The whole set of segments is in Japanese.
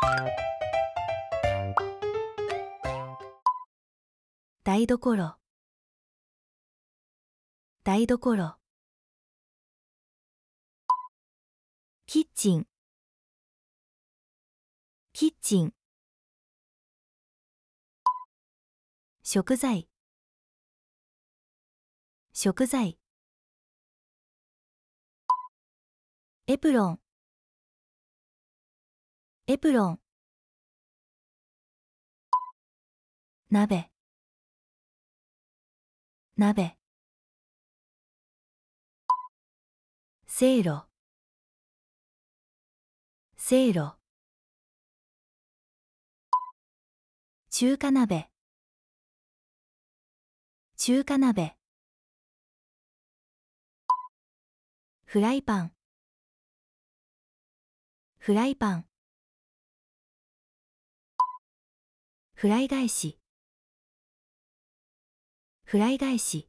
台所台所キッチンキッチン食材食材エプロンエプロン鍋鍋せいろせいろ中華鍋中華鍋フライパンフライパンフライ返しフライ返し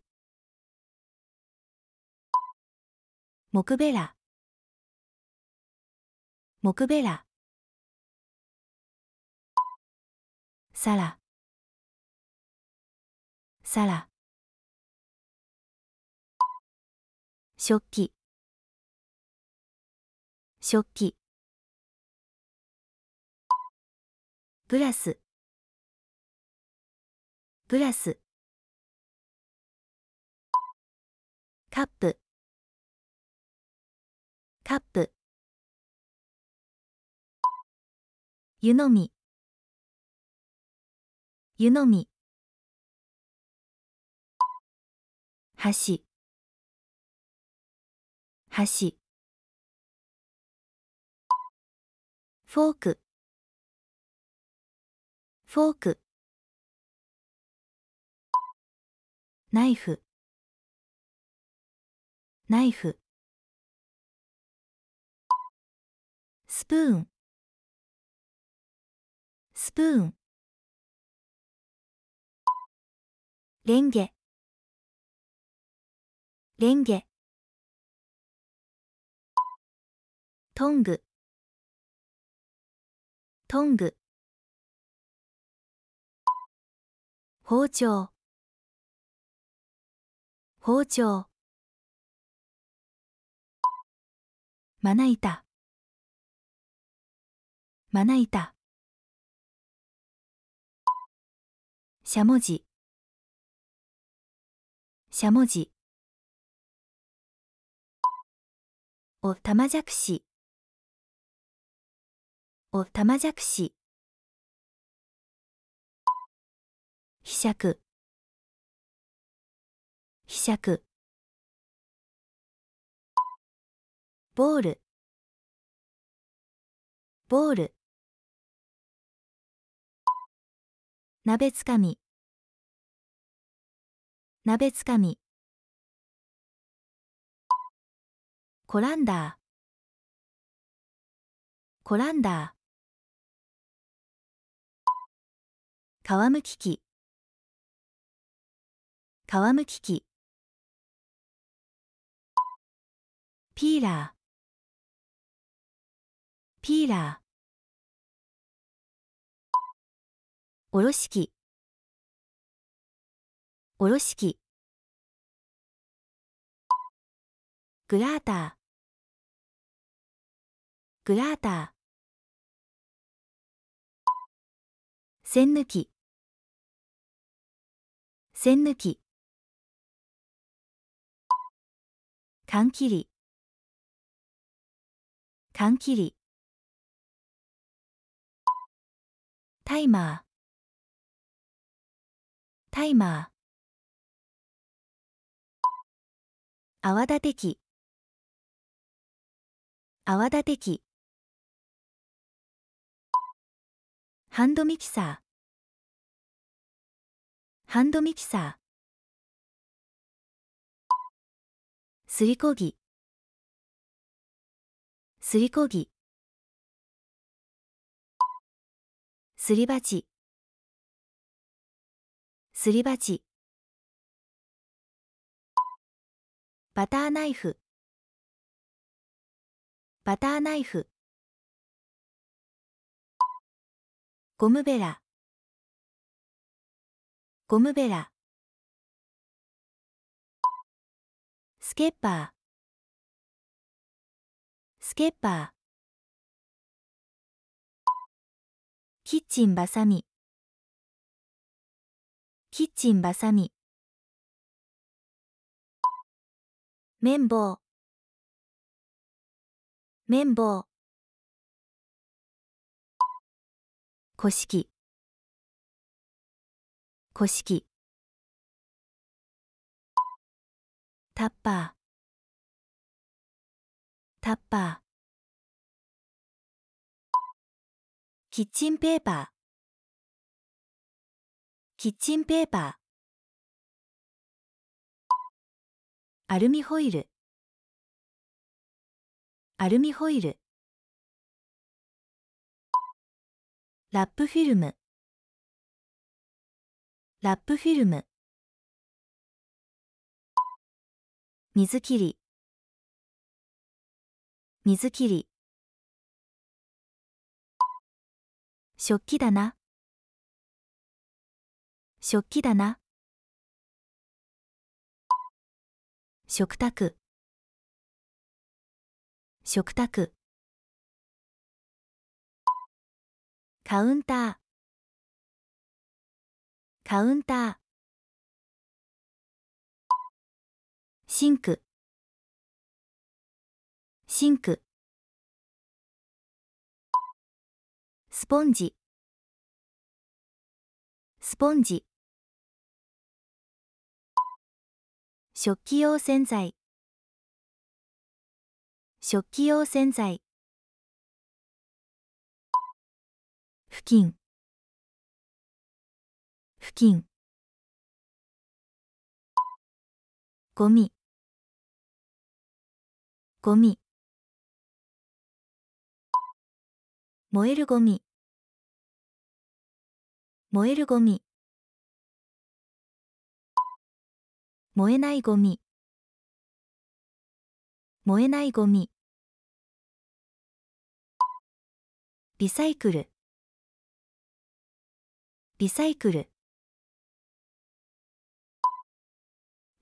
木べら木べら皿皿食器食器グラスプラスカップカップ湯飲み湯飲み橋橋フォークフォークナイフナイフスプーンスプーンレンゲレンゲトングトング包丁包丁まな板まな板しゃもじしゃもじおたまじゃくしおたまじゃくしひしゃくひしゃくボールボール鍋つかみ鍋つかみコランダーコランダー皮むき器皮むき器ピーラーピーラーおろしきおろしきグラーターグラーターん抜きん抜き缶切り缶切りタイマータイマー泡立て器泡立て器ハンドミキサーハンドミキサーすりこぎすりこぎすりちすりちバターナイフバターナイフゴムベラゴムベラスケッパースケッパーキッチンバサミキッチンバサミ綿棒綿棒古式古式タッパータッパーキッチンペーパーキッチンペーパーアルミホイルアルミホイルラップフィルムラップフィルム水切り水切り食器だな食器だな食卓食卓カウンターカウンターシンクシンクスポンジスポンジ食器用洗剤食器用洗剤付近付近ゴミゴミ燃えるゴミ燃えるゴミ燃えないゴミ燃えないゴミリサイクルリサイクル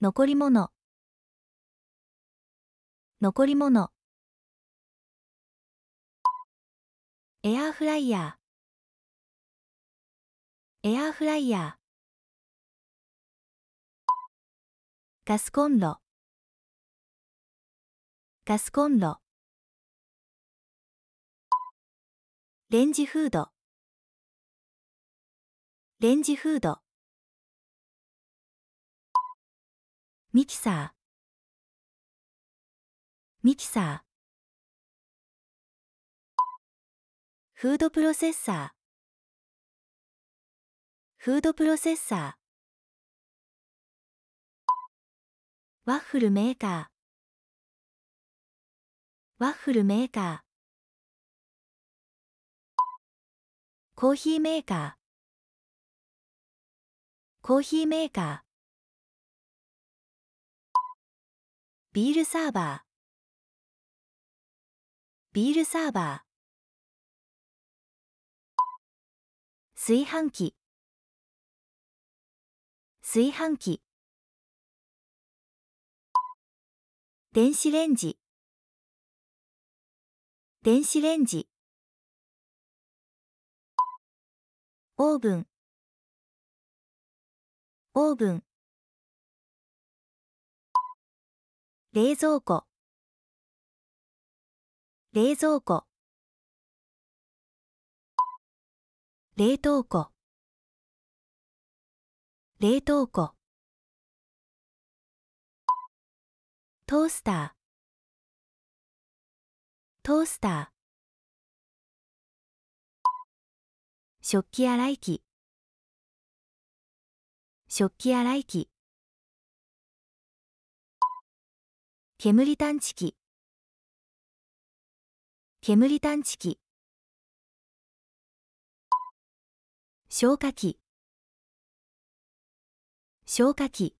残り物残り物エアーフライヤーエアーフライヤーガスコンロガスコンロレンジフードレンジフードミキサーミキサーフードプロセッサーフードプロセッサーワッフルメーカーワッフルメーカーコーヒーメーカーコーヒーメーカービールサーバービールサーバー炊飯器炊飯器電子レンジ電子レンジオーブンオーブン冷蔵庫冷蔵庫冷凍庫冷凍庫トースタートースター食器洗い機食器洗い機煙探知機煙探知機消火器消火器